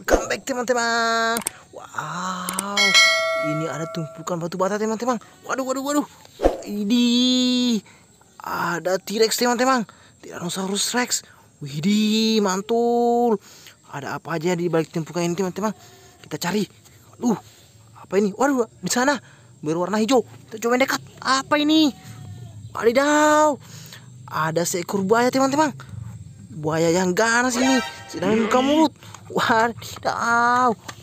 welcome back teman-teman Wow Ini ada tumpukan batu bata teman-teman Waduh waduh waduh Ini Ada T-Rex teman-teman Tyrannosaurus Rex Widih mantul Ada apa aja di balik tumpukan ini teman-teman Kita cari Waduh Apa ini Waduh di sana Berwarna hijau Kita coba dekat Apa ini Wadidaw Ada seekor buaya teman-teman Buaya yang ganas ini sedang membuka mulut Wah,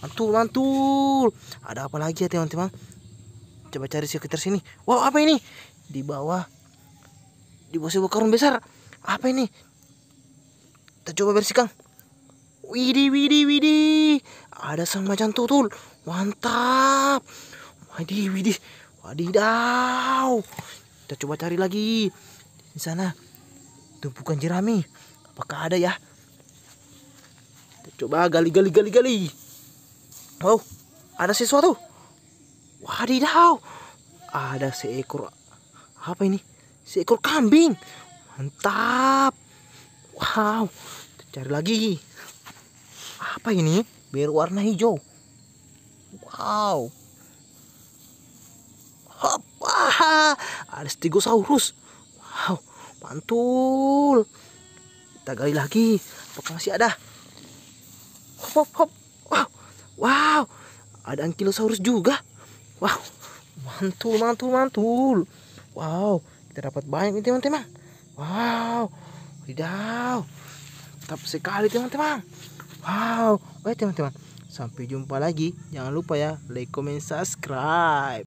Mantul, mantul. Ada apa lagi ya teman-teman? Coba cari sekitar sini. Wow, apa ini? Di bawah. Di bawah sebuah karung besar. Apa ini? Kita coba bersihkan. Widih, widih, widih. Ada sang macan tutul. Mantap. Widih, widih. Wadidaw. Kita coba cari lagi. Di sana. Tumpukan jerami. Apakah ada ya? Coba gali gali gali gali. Wow, ada sesuatu. Wadidaw. Ada seekor apa ini? Seekor kambing. Mantap. Wow. Cari lagi. Apa ini? Berwarna hijau. Wow. Hoppa. Ada stegosaurus. Wow, mantul. Kita gali lagi. Apakah masih ada? hop, hop. Wow, wow. ada ankylosaurus juga. Wow, mantul, mantul, mantul. Wow, kita dapat banyak nih teman-teman. Wow, wadidaw. Tetap sekali teman-teman. Wow, oke teman-teman. Sampai jumpa lagi. Jangan lupa ya, like, comment, subscribe.